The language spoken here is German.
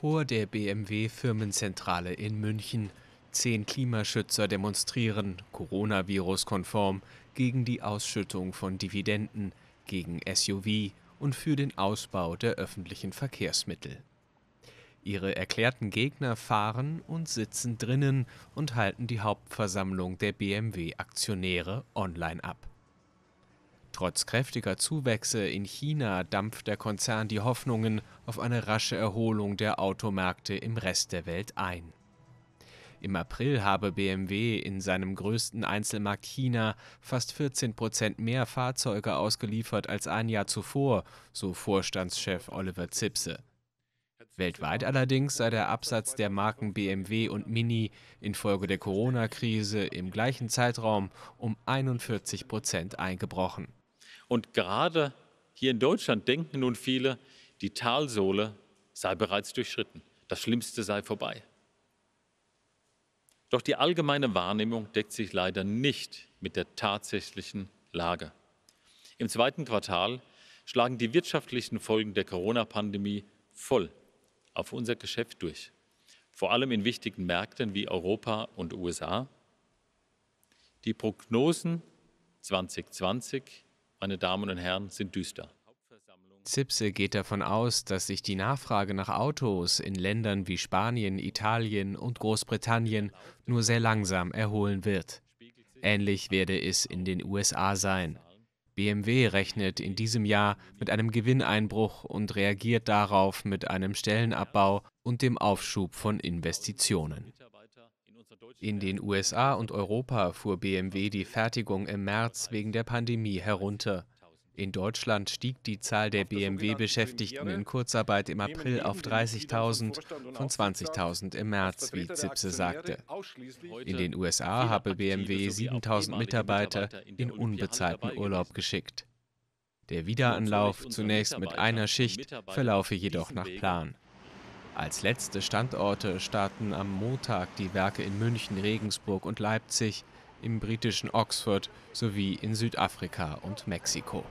vor der BMW Firmenzentrale in München. Zehn Klimaschützer demonstrieren, Coronavirus-konform, gegen die Ausschüttung von Dividenden, gegen SUV und für den Ausbau der öffentlichen Verkehrsmittel. Ihre erklärten Gegner fahren und sitzen drinnen und halten die Hauptversammlung der BMW-Aktionäre online ab. Trotz kräftiger Zuwächse in China dampft der Konzern die Hoffnungen auf eine rasche Erholung der Automärkte im Rest der Welt ein. Im April habe BMW in seinem größten Einzelmarkt China fast 14 Prozent mehr Fahrzeuge ausgeliefert als ein Jahr zuvor, so Vorstandschef Oliver Zipse. Weltweit allerdings sei der Absatz der Marken BMW und Mini infolge der Corona-Krise im gleichen Zeitraum um 41 Prozent eingebrochen. Und gerade hier in Deutschland denken nun viele, die Talsohle sei bereits durchschritten, das Schlimmste sei vorbei. Doch die allgemeine Wahrnehmung deckt sich leider nicht mit der tatsächlichen Lage. Im zweiten Quartal schlagen die wirtschaftlichen Folgen der Corona-Pandemie voll auf unser Geschäft durch, vor allem in wichtigen Märkten wie Europa und USA. Die Prognosen 2020 meine Damen und Herren, sind düster. Zipse geht davon aus, dass sich die Nachfrage nach Autos in Ländern wie Spanien, Italien und Großbritannien nur sehr langsam erholen wird. Ähnlich werde es in den USA sein. BMW rechnet in diesem Jahr mit einem Gewinneinbruch und reagiert darauf mit einem Stellenabbau und dem Aufschub von Investitionen. In den USA und Europa fuhr BMW die Fertigung im März wegen der Pandemie herunter. In Deutschland stieg die Zahl der BMW-Beschäftigten in Kurzarbeit im April auf 30.000 von 20.000 im März, wie Zipse sagte. In den USA habe BMW 7.000 Mitarbeiter in unbezahlten Urlaub geschickt. Der Wiederanlauf, zunächst mit einer Schicht, verlaufe jedoch nach Plan. Als letzte Standorte starten am Montag die Werke in München, Regensburg und Leipzig, im britischen Oxford sowie in Südafrika und Mexiko.